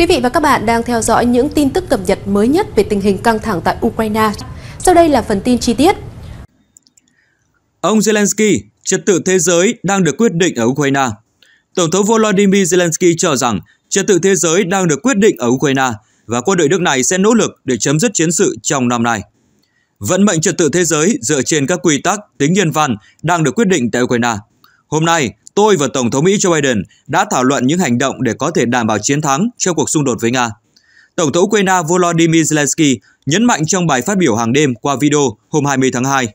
Quý vị và các bạn đang theo dõi những tin tức cập nhật mới nhất về tình hình căng thẳng tại Ukraine. Sau đây là phần tin chi tiết. Ông Zelensky, trật tự thế giới đang được quyết định ở Ukraine. Tổng thống Volodymyr Zelensky cho rằng trật tự thế giới đang được quyết định ở Ukraine và quân đội nước này sẽ nỗ lực để chấm dứt chiến sự trong năm nay. Vận mệnh trật tự thế giới dựa trên các quy tắc tính nhân văn đang được quyết định tại Ukraine. Hôm nay, tôi và Tổng thống Mỹ Joe Biden đã thảo luận những hành động để có thể đảm bảo chiến thắng trong cuộc xung đột với Nga. Tổng thống Ukraine Volodymyr Zelensky nhấn mạnh trong bài phát biểu hàng đêm qua video hôm 20 tháng 2.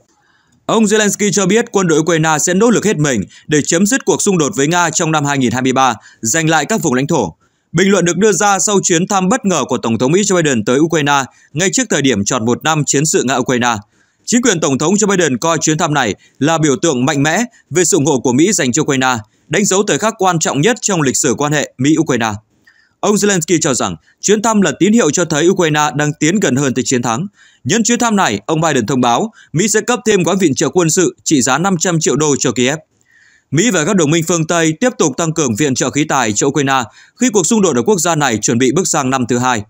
Ông Zelensky cho biết quân đội Ukraine sẽ nỗ lực hết mình để chấm dứt cuộc xung đột với Nga trong năm 2023, giành lại các vùng lãnh thổ. Bình luận được đưa ra sau chuyến thăm bất ngờ của Tổng thống Mỹ Joe Biden tới Ukraine ngay trước thời điểm tròn một năm chiến sự Nga-Ukraine – Chính quyền Tổng thống Joe Biden coi chuyến thăm này là biểu tượng mạnh mẽ về sự ủng hộ của Mỹ dành cho Ukraine, đánh dấu thời khắc quan trọng nhất trong lịch sử quan hệ Mỹ-Ukraine. Ông Zelensky cho rằng chuyến thăm là tín hiệu cho thấy Ukraine đang tiến gần hơn tới chiến thắng. Nhân chuyến thăm này, ông Biden thông báo Mỹ sẽ cấp thêm gói viện trợ quân sự trị giá 500 triệu đô cho Kiev. Mỹ và các đồng minh phương Tây tiếp tục tăng cường viện trợ khí tài cho Ukraine khi cuộc xung đột ở quốc gia này chuẩn bị bước sang năm thứ hai.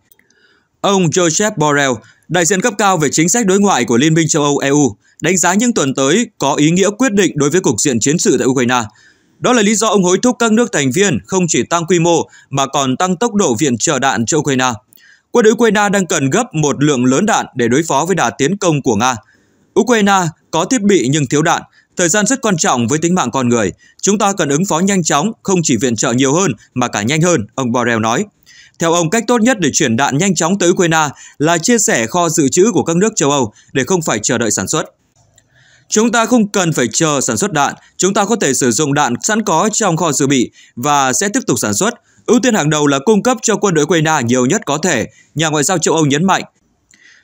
Ông Joseph Borrell, đại diện cấp cao về chính sách đối ngoại của Liên minh châu Âu EU, đánh giá những tuần tới có ý nghĩa quyết định đối với cục diện chiến sự tại Ukraine. Đó là lý do ông hối thúc các nước thành viên không chỉ tăng quy mô mà còn tăng tốc độ viện trợ đạn cho Ukraine. Quân Ukraine đang cần gấp một lượng lớn đạn để đối phó với đà tiến công của Nga. Ukraine có thiết bị nhưng thiếu đạn, thời gian rất quan trọng với tính mạng con người. Chúng ta cần ứng phó nhanh chóng, không chỉ viện trợ nhiều hơn mà cả nhanh hơn, ông Borrell nói. Theo ông, cách tốt nhất để chuyển đạn nhanh chóng tới Ukraine là chia sẻ kho dự trữ của các nước châu Âu để không phải chờ đợi sản xuất. Chúng ta không cần phải chờ sản xuất đạn, chúng ta có thể sử dụng đạn sẵn có trong kho dự bị và sẽ tiếp tục sản xuất. Ưu tiên hàng đầu là cung cấp cho quân đội Ukraine nhiều nhất có thể, nhà ngoại giao châu Âu nhấn mạnh.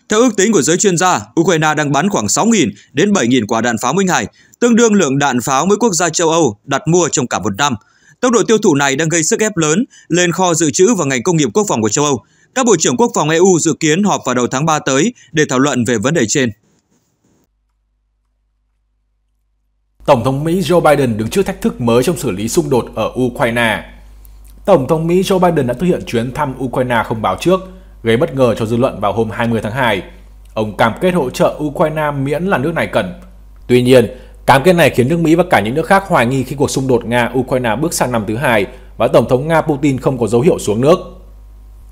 Theo ước tính của giới chuyên gia, Ukraine đang bắn khoảng 6.000 đến 7.000 quả đạn pháo mỗi ngày, tương đương lượng đạn pháo mỗi quốc gia châu Âu đặt mua trong cả một năm – Tốc độ tiêu thụ này đang gây sức ép lớn lên kho dự trữ và ngành công nghiệp quốc phòng của châu Âu. Các bộ trưởng quốc phòng EU dự kiến họp vào đầu tháng 3 tới để thảo luận về vấn đề trên. Tổng thống Mỹ Joe Biden đứng trước thách thức mới trong xử lý xung đột ở Ukraine. Tổng thống Mỹ Joe Biden đã thực hiện chuyến thăm Ukraine không báo trước, gây bất ngờ cho dư luận vào hôm 20 tháng 2. Ông cam kết hỗ trợ Ukraine miễn là nước này cần. Tuy nhiên, Cam kết này khiến nước Mỹ và cả những nước khác hoài nghi khi cuộc xung đột Nga-Ukraine bước sang năm thứ hai và Tổng thống Nga Putin không có dấu hiệu xuống nước.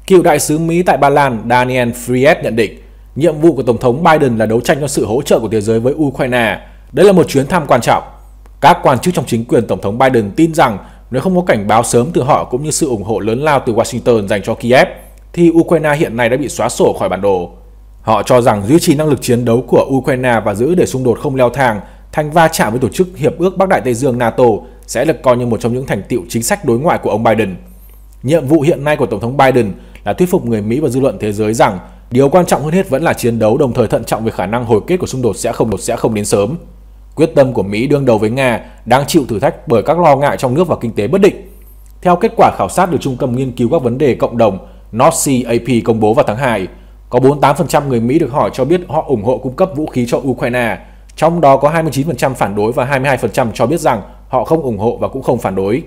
Cựu đại sứ Mỹ tại Ba Lan Daniel Fried nhận định, nhiệm vụ của Tổng thống Biden là đấu tranh cho sự hỗ trợ của thế giới với Ukraine. Đây là một chuyến thăm quan trọng. Các quan chức trong chính quyền Tổng thống Biden tin rằng nếu không có cảnh báo sớm từ họ cũng như sự ủng hộ lớn lao từ Washington dành cho Kiev, thì Ukraine hiện nay đã bị xóa sổ khỏi bản đồ. Họ cho rằng duy trì năng lực chiến đấu của Ukraine và giữ để xung đột không leo thang Thành va chạm với tổ chức Hiệp ước Bắc Đại Tây Dương NATO sẽ được coi như một trong những thành tiệu chính sách đối ngoại của ông Biden. Nhiệm vụ hiện nay của Tổng thống Biden là thuyết phục người Mỹ và dư luận thế giới rằng điều quan trọng hơn hết vẫn là chiến đấu đồng thời thận trọng về khả năng hồi kết của xung đột sẽ không đột sẽ không đến sớm. Quyết tâm của Mỹ đương đầu với Nga đang chịu thử thách bởi các lo ngại trong nước và kinh tế bất định. Theo kết quả khảo sát được Trung tâm Nghiên cứu các vấn đề cộng đồng North Sea AP công bố vào tháng 2, có 48% người Mỹ được hỏi cho biết họ ủng hộ cung cấp vũ khí cho Ukraine, trong đó có 29% phản đối và 22% cho biết rằng họ không ủng hộ và cũng không phản đối.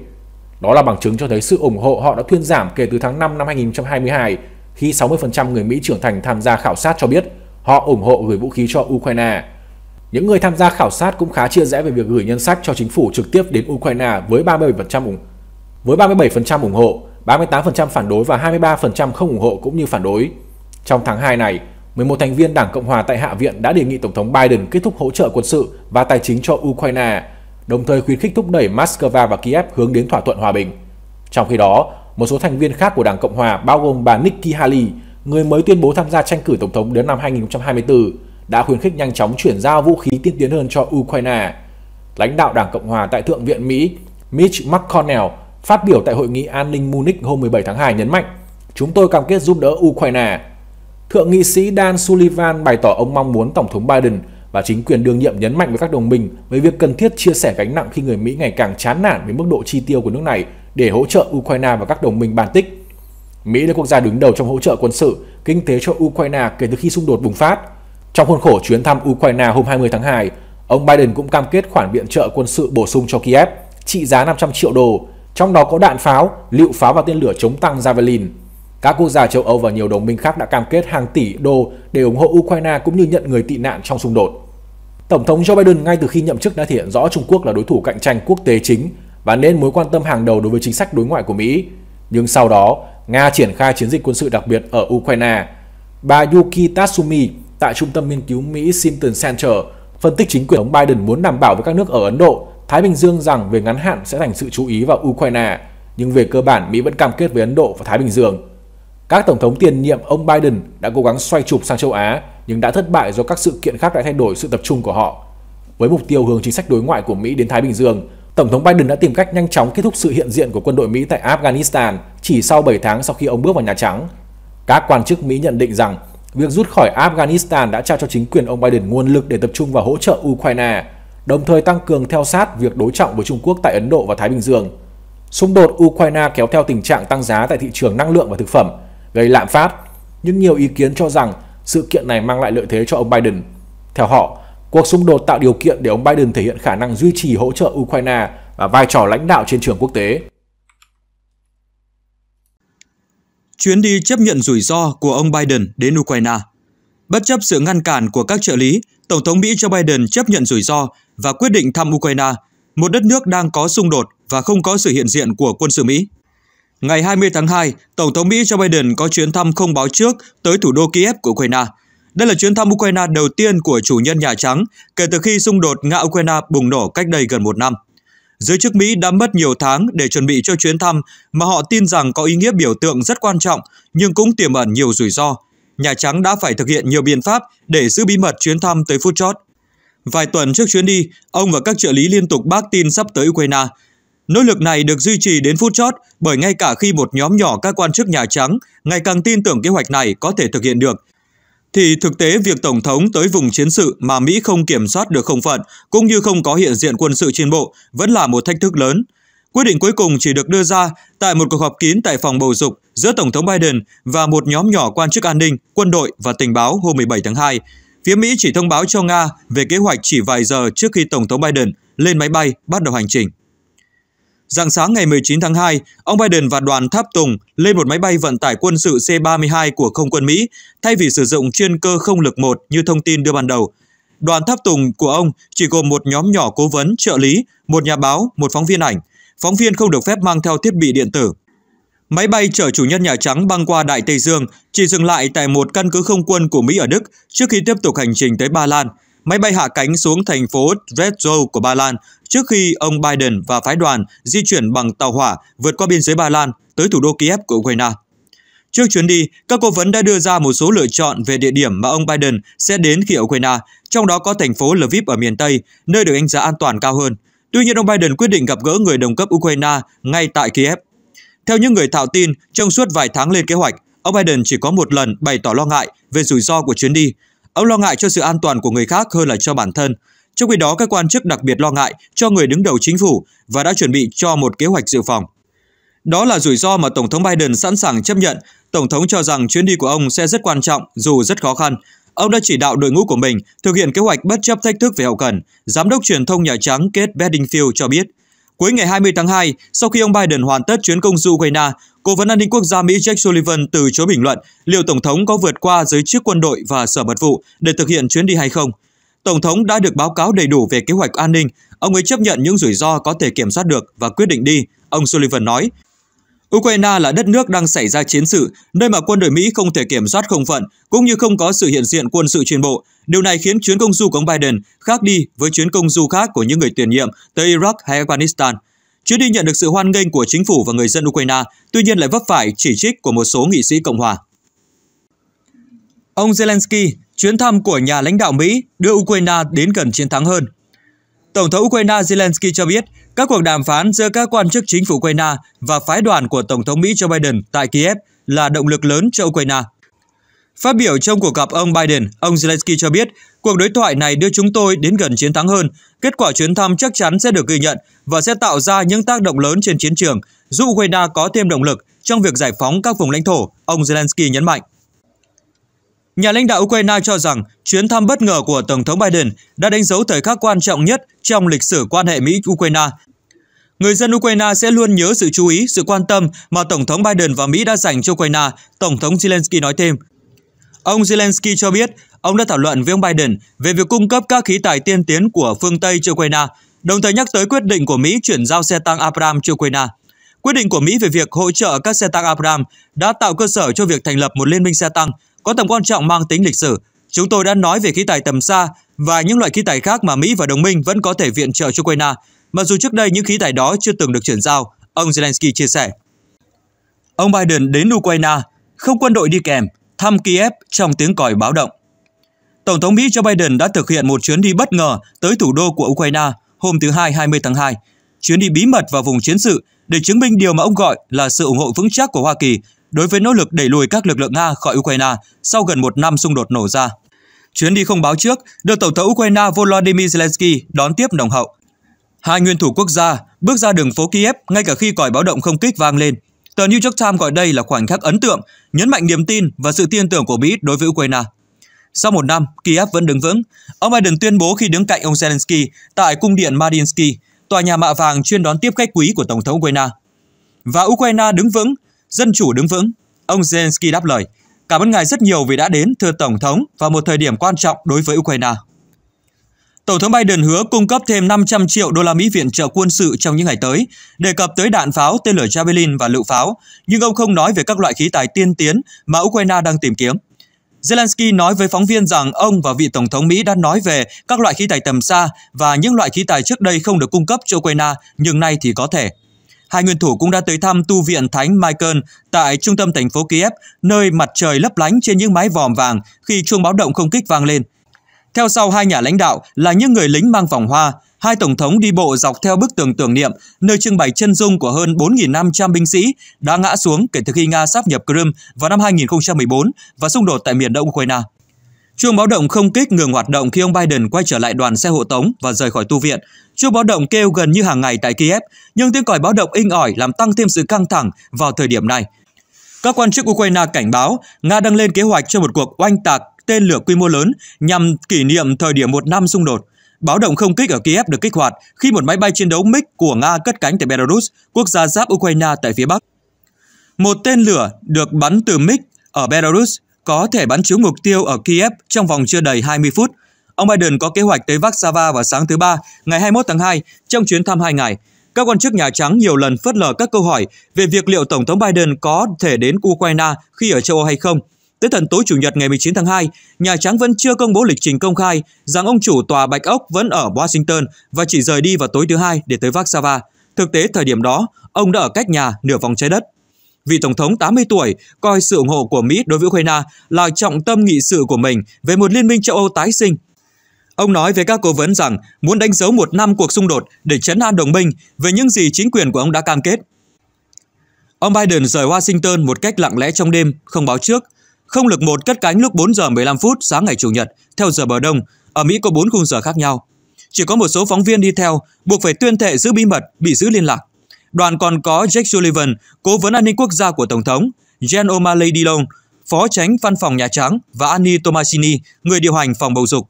Đó là bằng chứng cho thấy sự ủng hộ họ đã thuyên giảm kể từ tháng 5 năm 2022 khi 60% người Mỹ trưởng thành tham gia khảo sát cho biết họ ủng hộ gửi vũ khí cho Ukraine. Những người tham gia khảo sát cũng khá chia rẽ về việc gửi nhân sách cho chính phủ trực tiếp đến Ukraine với 37% ủng với 37% ủng hộ, 38% phản đối và 23% không ủng hộ cũng như phản đối. Trong tháng 2 này, 11 thành viên Đảng Cộng hòa tại Hạ viện đã đề nghị Tổng thống Biden kết thúc hỗ trợ quân sự và tài chính cho Ukraine, đồng thời khuyến khích thúc đẩy Moscow và Kiev hướng đến thỏa thuận hòa bình. Trong khi đó, một số thành viên khác của Đảng Cộng hòa bao gồm bà Nikki Haley, người mới tuyên bố tham gia tranh cử tổng thống đến năm 2024, đã khuyến khích nhanh chóng chuyển giao vũ khí tiên tiến hơn cho Ukraine. Lãnh đạo Đảng Cộng hòa tại Thượng viện Mỹ Mitch McConnell phát biểu tại hội nghị an ninh Munich hôm 17 tháng 2 nhấn mạnh, chúng tôi cam kết giúp đỡ Ukraine Thượng nghị sĩ Dan Sullivan bày tỏ ông mong muốn Tổng thống Biden và chính quyền đương nhiệm nhấn mạnh với các đồng minh về việc cần thiết chia sẻ gánh nặng khi người Mỹ ngày càng chán nản với mức độ chi tiêu của nước này để hỗ trợ Ukraine và các đồng minh Baltic. Mỹ là quốc gia đứng đầu trong hỗ trợ quân sự, kinh tế cho Ukraine kể từ khi xung đột bùng phát. Trong khuôn khổ chuyến thăm Ukraine hôm 20 tháng 2, ông Biden cũng cam kết khoản viện trợ quân sự bổ sung cho Kiev trị giá 500 triệu đô, trong đó có đạn pháo, lựu pháo và tên lửa chống tăng Javelin. Các quốc gia châu Âu và nhiều đồng minh khác đã cam kết hàng tỷ đô để ủng hộ Ukraine cũng như nhận người tị nạn trong xung đột. Tổng thống Joe Biden ngay từ khi nhậm chức đã thể hiện rõ Trung Quốc là đối thủ cạnh tranh quốc tế chính và nên mối quan tâm hàng đầu đối với chính sách đối ngoại của Mỹ. Nhưng sau đó, Nga triển khai chiến dịch quân sự đặc biệt ở Ukraine. Bà Yuki Tatsumi tại Trung tâm Nghiên cứu Mỹ Simpson Center phân tích chính quyền ông Biden muốn đảm bảo với các nước ở Ấn Độ, Thái Bình Dương rằng về ngắn hạn sẽ dành sự chú ý vào Ukraine, nhưng về cơ bản Mỹ vẫn cam kết với Ấn Độ và Thái Bình Dương. Các tổng thống tiền nhiệm ông Biden đã cố gắng xoay trục sang châu Á nhưng đã thất bại do các sự kiện khác đã thay đổi sự tập trung của họ. Với mục tiêu hướng chính sách đối ngoại của Mỹ đến Thái Bình Dương, Tổng thống Biden đã tìm cách nhanh chóng kết thúc sự hiện diện của quân đội Mỹ tại Afghanistan chỉ sau 7 tháng sau khi ông bước vào Nhà Trắng. Các quan chức Mỹ nhận định rằng việc rút khỏi Afghanistan đã trao cho chính quyền ông Biden nguồn lực để tập trung vào hỗ trợ Ukraine, đồng thời tăng cường theo sát việc đối trọng với Trung Quốc tại Ấn Độ và Thái Bình Dương. Xung đột Ukraine kéo theo tình trạng tăng giá tại thị trường năng lượng và thực phẩm, gây lạm phát, nhưng nhiều ý kiến cho rằng sự kiện này mang lại lợi thế cho ông Biden. Theo họ, cuộc xung đột tạo điều kiện để ông Biden thể hiện khả năng duy trì hỗ trợ Ukraine và vai trò lãnh đạo trên trường quốc tế. Chuyến đi chấp nhận rủi ro của ông Biden đến Ukraine Bất chấp sự ngăn cản của các trợ lý, Tổng thống Mỹ Joe Biden chấp nhận rủi ro và quyết định thăm Ukraine, một đất nước đang có xung đột và không có sự hiện diện của quân sự Mỹ. Ngày 20 tháng 2, Tổng thống Mỹ Joe Biden có chuyến thăm không báo trước tới thủ đô Kiev của Ukraine. Đây là chuyến thăm Ukraine đầu tiên của chủ nhân Nhà Trắng kể từ khi xung đột Nga-Ukraine bùng nổ cách đây gần một năm. Giới chức Mỹ đã mất nhiều tháng để chuẩn bị cho chuyến thăm mà họ tin rằng có ý nghĩa biểu tượng rất quan trọng nhưng cũng tiềm ẩn nhiều rủi ro. Nhà Trắng đã phải thực hiện nhiều biện pháp để giữ bí mật chuyến thăm tới phút chót. Vài tuần trước chuyến đi, ông và các trợ lý liên tục bác tin sắp tới Ukraine, Nỗ lực này được duy trì đến phút chót bởi ngay cả khi một nhóm nhỏ các quan chức Nhà Trắng ngày càng tin tưởng kế hoạch này có thể thực hiện được, thì thực tế việc Tổng thống tới vùng chiến sự mà Mỹ không kiểm soát được không phận cũng như không có hiện diện quân sự trên bộ vẫn là một thách thức lớn. Quyết định cuối cùng chỉ được đưa ra tại một cuộc họp kín tại phòng bầu dục giữa Tổng thống Biden và một nhóm nhỏ quan chức an ninh, quân đội và tình báo hôm 17 tháng 2. Phía Mỹ chỉ thông báo cho Nga về kế hoạch chỉ vài giờ trước khi Tổng thống Biden lên máy bay bắt đầu hành trình. Dạng sáng ngày 19 tháng 2, ông Biden và đoàn tháp tùng lên một máy bay vận tải quân sự C-32 của không quân Mỹ thay vì sử dụng chuyên cơ không lực 1 như thông tin đưa ban đầu. Đoàn tháp tùng của ông chỉ gồm một nhóm nhỏ cố vấn, trợ lý, một nhà báo, một phóng viên ảnh. Phóng viên không được phép mang theo thiết bị điện tử. Máy bay chở chủ nhân Nhà Trắng băng qua Đại Tây Dương chỉ dừng lại tại một căn cứ không quân của Mỹ ở Đức trước khi tiếp tục hành trình tới Ba Lan – Máy bay hạ cánh xuống thành phố Rzeszów của Ba Lan trước khi ông Biden và phái đoàn di chuyển bằng tàu hỏa vượt qua biên giới Ba Lan tới thủ đô Kiev của Ukraine. Trước chuyến đi, các cố vấn đã đưa ra một số lựa chọn về địa điểm mà ông Biden sẽ đến khi ở Ukraine, trong đó có thành phố Lviv ở miền Tây, nơi được đánh giá an toàn cao hơn. Tuy nhiên, ông Biden quyết định gặp gỡ người đồng cấp Ukraine ngay tại Kiev. Theo những người thạo tin, trong suốt vài tháng lên kế hoạch, ông Biden chỉ có một lần bày tỏ lo ngại về rủi ro của chuyến đi, Ông lo ngại cho sự an toàn của người khác hơn là cho bản thân. Trong khi đó, các quan chức đặc biệt lo ngại cho người đứng đầu chính phủ và đã chuẩn bị cho một kế hoạch dự phòng. Đó là rủi ro mà Tổng thống Biden sẵn sàng chấp nhận. Tổng thống cho rằng chuyến đi của ông sẽ rất quan trọng dù rất khó khăn. Ông đã chỉ đạo đội ngũ của mình thực hiện kế hoạch bất chấp thách thức về hậu cần, Giám đốc truyền thông Nhà Trắng Kate Bedingfield cho biết. Cuối ngày 20 tháng 2, sau khi ông Biden hoàn tất chuyến công du Ukraine, Cố vấn an ninh quốc gia Mỹ Jake Sullivan từ chối bình luận liệu Tổng thống có vượt qua giới chức quân đội và sở mật vụ để thực hiện chuyến đi hay không. Tổng thống đã được báo cáo đầy đủ về kế hoạch an ninh, ông ấy chấp nhận những rủi ro có thể kiểm soát được và quyết định đi, ông Sullivan nói. Ukraine là đất nước đang xảy ra chiến sự, nơi mà quân đội Mỹ không thể kiểm soát không phận, cũng như không có sự hiện diện quân sự trên bộ. Điều này khiến chuyến công du của ông Biden khác đi với chuyến công du khác của những người tiền nhiệm tới Iraq hay Afghanistan – Chuyến đi nhận được sự hoan nghênh của chính phủ và người dân Ukraine, tuy nhiên lại vấp phải chỉ trích của một số nghị sĩ Cộng hòa. Ông Zelensky, chuyến thăm của nhà lãnh đạo Mỹ đưa Ukraine đến gần chiến thắng hơn. Tổng thống Ukraine Zelensky cho biết các cuộc đàm phán giữa các quan chức chính phủ Ukraine và phái đoàn của Tổng thống Mỹ Joe Biden tại Kiev là động lực lớn cho Ukraine Phát biểu trong cuộc gặp ông Biden, ông Zelensky cho biết, cuộc đối thoại này đưa chúng tôi đến gần chiến thắng hơn, kết quả chuyến thăm chắc chắn sẽ được ghi nhận và sẽ tạo ra những tác động lớn trên chiến trường, giúp Ukraine có thêm động lực trong việc giải phóng các vùng lãnh thổ, ông Zelensky nhấn mạnh. Nhà lãnh đạo Ukraine cho rằng chuyến thăm bất ngờ của Tổng thống Biden đã đánh dấu thời khắc quan trọng nhất trong lịch sử quan hệ Mỹ-Ukraine. Người dân Ukraine sẽ luôn nhớ sự chú ý, sự quan tâm mà Tổng thống Biden và Mỹ đã dành cho Ukraine, Tổng thống Zelensky nói thêm. Ông Zelensky cho biết ông đã thảo luận với ông Biden về việc cung cấp các khí tài tiên tiến của phương Tây cho Ukraine, đồng thời nhắc tới quyết định của Mỹ chuyển giao xe tăng Abrams cho Ukraine. Quyết định của Mỹ về việc hỗ trợ các xe tăng Abrams đã tạo cơ sở cho việc thành lập một liên minh xe tăng có tầm quan trọng mang tính lịch sử. Chúng tôi đã nói về khí tài tầm xa và những loại khí tài khác mà Mỹ và đồng minh vẫn có thể viện trợ cho Ukraine, mặc dù trước đây những khí tài đó chưa từng được chuyển giao, ông Zelensky chia sẻ. Ông Biden đến Ukraine, không quân đội đi kèm, thăm Kiev trong tiếng còi báo động. Tổng thống Mỹ Joe Biden đã thực hiện một chuyến đi bất ngờ tới thủ đô của Ukraine hôm thứ Hai 20 tháng 2. Chuyến đi bí mật vào vùng chiến sự để chứng minh điều mà ông gọi là sự ủng hộ vững chắc của Hoa Kỳ đối với nỗ lực đẩy lùi các lực lượng Nga khỏi Ukraine sau gần một năm xung đột nổ ra. Chuyến đi không báo trước được Tổng thống Ukraine Volodymyr Zelensky đón tiếp nồng hậu. Hai nguyên thủ quốc gia bước ra đường phố Kiev ngay cả khi còi báo động không kích vang lên Tờ New York Times gọi đây là khoảnh khắc ấn tượng, nhấn mạnh niềm tin và sự tin tưởng của Mỹ đối với Ukraine. Sau một năm, Kiev vẫn đứng vững. Ông Biden tuyên bố khi đứng cạnh ông Zelensky tại cung điện Madinsky, tòa nhà mạ vàng chuyên đón tiếp khách quý của Tổng thống Ukraine. Và Ukraine đứng vững, dân chủ đứng vững. Ông Zelensky đáp lời, cảm ơn ngài rất nhiều vì đã đến, thưa Tổng thống, vào một thời điểm quan trọng đối với Ukraine. Tổng thống Biden hứa cung cấp thêm 500 triệu đô la Mỹ viện trợ quân sự trong những ngày tới, đề cập tới đạn pháo, tên lửa Javelin và lựu pháo, nhưng ông không nói về các loại khí tài tiên tiến mà Ukraine đang tìm kiếm. Zelensky nói với phóng viên rằng ông và vị Tổng thống Mỹ đã nói về các loại khí tài tầm xa và những loại khí tài trước đây không được cung cấp cho Ukraine nhưng nay thì có thể. Hai nguyên thủ cũng đã tới thăm tu viện Thánh Michael tại trung tâm thành phố Kiev, nơi mặt trời lấp lánh trên những mái vòm vàng khi chuông báo động không kích vang lên. Theo sau hai nhà lãnh đạo là những người lính mang vòng hoa, hai tổng thống đi bộ dọc theo bức tường tưởng niệm, nơi trưng bày chân dung của hơn 4.500 binh sĩ đã ngã xuống kể từ khi Nga sáp nhập Crimea vào năm 2014 và xung đột tại miền đông Ukraine. Chuông báo động không kích ngừng hoạt động khi ông Biden quay trở lại đoàn xe hộ tống và rời khỏi tu viện. Chuông báo động kêu gần như hàng ngày tại Kiev, nhưng tiếng còi báo động inh ỏi làm tăng thêm sự căng thẳng vào thời điểm này. Các quan chức Ukraine cảnh báo Nga đang lên kế hoạch cho một cuộc oanh tạc tên lửa quy mô lớn nhằm kỷ niệm thời điểm một năm xung đột. Báo động không kích ở Kiev được kích hoạt khi một máy bay chiến đấu MiG của Nga cất cánh tại Belarus, quốc gia giáp Ukraine tại phía Bắc. Một tên lửa được bắn từ MiG ở Belarus có thể bắn trúng mục tiêu ở Kiev trong vòng chưa đầy 20 phút. Ông Biden có kế hoạch tới Warsaw vào sáng thứ Ba, ngày 21 tháng 2, trong chuyến thăm hai ngày. Các quan chức Nhà Trắng nhiều lần phớt lờ các câu hỏi về việc liệu Tổng thống Biden có thể đến Ukraine khi ở châu Âu hay không – Tới tận tối Chủ nhật ngày 19 tháng 2, Nhà Trắng vẫn chưa công bố lịch trình công khai rằng ông chủ tòa Bạch Ốc vẫn ở Washington và chỉ rời đi vào tối thứ hai để tới Warsaw. Thực tế thời điểm đó, ông đã ở cách nhà nửa vòng trái đất. Vị Tổng thống 80 tuổi coi sự ủng hộ của Mỹ đối với Ukraine là trọng tâm nghị sự của mình về một liên minh châu Âu tái sinh. Ông nói với các cố vấn rằng muốn đánh dấu một năm cuộc xung đột để chấn an đồng minh về những gì chính quyền của ông đã cam kết. Ông Biden rời Washington một cách lặng lẽ trong đêm, không báo trước – không lực 1 cất cánh lúc 4 giờ 15 phút sáng ngày Chủ nhật, theo giờ bờ đông, ở Mỹ có 4 khung giờ khác nhau. Chỉ có một số phóng viên đi theo, buộc phải tuyên thệ giữ bí mật, bị giữ liên lạc. Đoàn còn có Jake Sullivan, cố vấn an ninh quốc gia của Tổng thống, Jen O'Malley Dillon, phó tránh văn phòng Nhà Trắng và Annie Tomasini, người điều hành phòng bầu dục.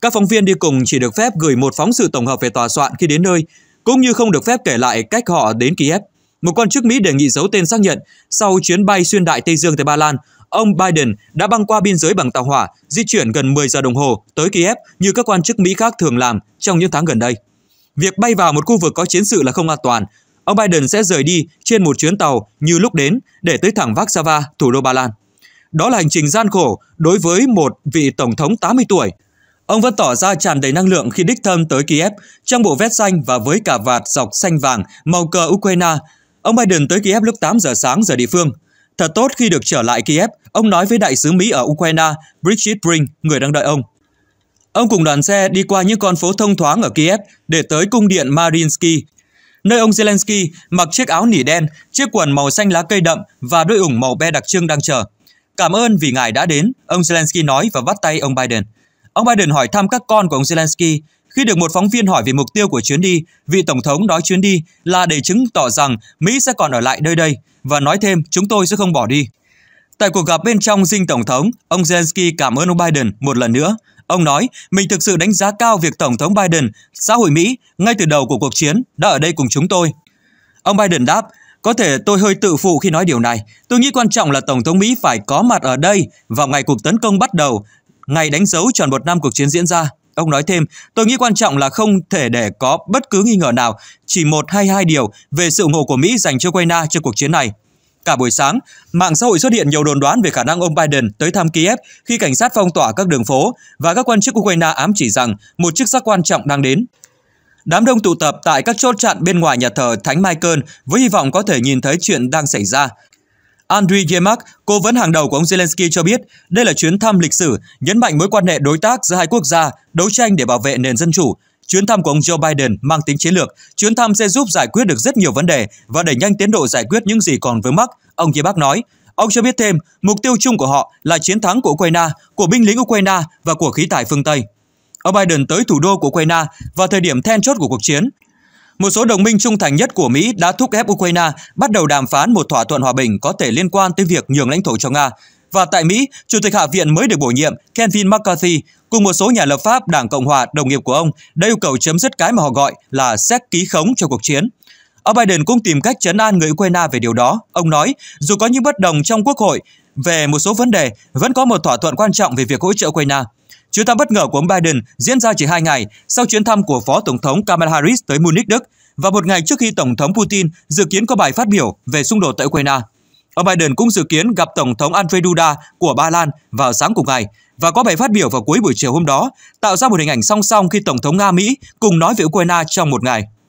Các phóng viên đi cùng chỉ được phép gửi một phóng sự tổng hợp về tòa soạn khi đến nơi, cũng như không được phép kể lại cách họ đến Kiev. Một quan chức Mỹ đề nghị giấu tên xác nhận sau chuyến bay xuyên đại Tây Dương tới Ba Lan, ông Biden đã băng qua biên giới bằng tàu hỏa, di chuyển gần 10 giờ đồng hồ tới Kiev như các quan chức Mỹ khác thường làm trong những tháng gần đây. Việc bay vào một khu vực có chiến sự là không an toàn. Ông Biden sẽ rời đi trên một chuyến tàu như lúc đến để tới thẳng Warsaw, thủ đô Ba Lan. Đó là hành trình gian khổ đối với một vị tổng thống 80 tuổi. Ông vẫn tỏ ra tràn đầy năng lượng khi đích thân tới Kiev trong bộ vest xanh và với cả vạt dọc xanh vàng màu cờ Ukraine. Ông Biden tới Kiev lúc 8 giờ sáng giờ địa phương. Thật tốt khi được trở lại Kiev, ông nói với đại sứ Mỹ ở Ukraine Bridget Brink, người đang đợi ông. Ông cùng đoàn xe đi qua những con phố thông thoáng ở Kiev để tới cung điện Mariinsky, nơi ông Zelensky mặc chiếc áo nỉ đen, chiếc quần màu xanh lá cây đậm và đôi ủng màu be đặc trưng đang chờ. Cảm ơn vì ngài đã đến, ông Zelensky nói và bắt tay ông Biden. Ông Biden hỏi thăm các con của ông Zelensky. Khi được một phóng viên hỏi về mục tiêu của chuyến đi, vị Tổng thống nói chuyến đi là để chứng tỏ rằng Mỹ sẽ còn ở lại nơi đây và nói thêm chúng tôi sẽ không bỏ đi. Tại cuộc gặp bên trong dinh Tổng thống, ông Zelensky cảm ơn ông Biden một lần nữa. Ông nói, mình thực sự đánh giá cao việc Tổng thống Biden, xã hội Mỹ, ngay từ đầu của cuộc chiến, đã ở đây cùng chúng tôi. Ông Biden đáp, có thể tôi hơi tự phụ khi nói điều này. Tôi nghĩ quan trọng là Tổng thống Mỹ phải có mặt ở đây vào ngày cuộc tấn công bắt đầu, ngày đánh dấu tròn một năm cuộc chiến diễn ra. Ông nói thêm, tôi nghĩ quan trọng là không thể để có bất cứ nghi ngờ nào, chỉ một hay hai điều về sự ủng hộ của Mỹ dành cho Ukraine trong cuộc chiến này. Cả buổi sáng, mạng xã hội xuất hiện nhiều đồn đoán về khả năng ông Biden tới thăm Kiev khi cảnh sát phong tỏa các đường phố và các quan chức Ukraine ám chỉ rằng một chức sắc quan trọng đang đến. Đám đông tụ tập tại các chốt chặn bên ngoài nhà thờ Thánh Michael với hy vọng có thể nhìn thấy chuyện đang xảy ra. Andriy Yemak, cố vấn hàng đầu của ông Zelensky cho biết đây là chuyến thăm lịch sử, nhấn mạnh mối quan hệ đối tác giữa hai quốc gia, đấu tranh để bảo vệ nền dân chủ. Chuyến thăm của ông Joe Biden mang tính chiến lược, chuyến thăm sẽ giúp giải quyết được rất nhiều vấn đề và đẩy nhanh tiến độ giải quyết những gì còn vướng mắc, ông Yemak nói. Ông cho biết thêm, mục tiêu chung của họ là chiến thắng của Ukraine, của binh lính Ukraine và của khí tài phương Tây. Ông Biden tới thủ đô của Ukraine vào thời điểm then chốt của cuộc chiến, một số đồng minh trung thành nhất của Mỹ đã thúc ép Ukraine bắt đầu đàm phán một thỏa thuận hòa bình có thể liên quan tới việc nhường lãnh thổ cho Nga. Và tại Mỹ, Chủ tịch Hạ viện mới được bổ nhiệm Kevin McCarthy cùng một số nhà lập pháp Đảng Cộng hòa đồng nghiệp của ông đã yêu cầu chấm dứt cái mà họ gọi là xét ký khống cho cuộc chiến. Ông Biden cũng tìm cách chấn an người Ukraine về điều đó. Ông nói, dù có những bất đồng trong quốc hội về một số vấn đề, vẫn có một thỏa thuận quan trọng về việc hỗ trợ Ukraine. Chuyến thăm bất ngờ của ông Biden diễn ra chỉ hai ngày sau chuyến thăm của Phó Tổng thống Kamala Harris tới Munich, Đức và một ngày trước khi Tổng thống Putin dự kiến có bài phát biểu về xung đột tại Ukraine. Ông Biden cũng dự kiến gặp Tổng thống Andrzej Duda của Ba Lan vào sáng cùng ngày và có bài phát biểu vào cuối buổi chiều hôm đó, tạo ra một hình ảnh song song khi Tổng thống Nga Mỹ cùng nói về Ukraine trong một ngày.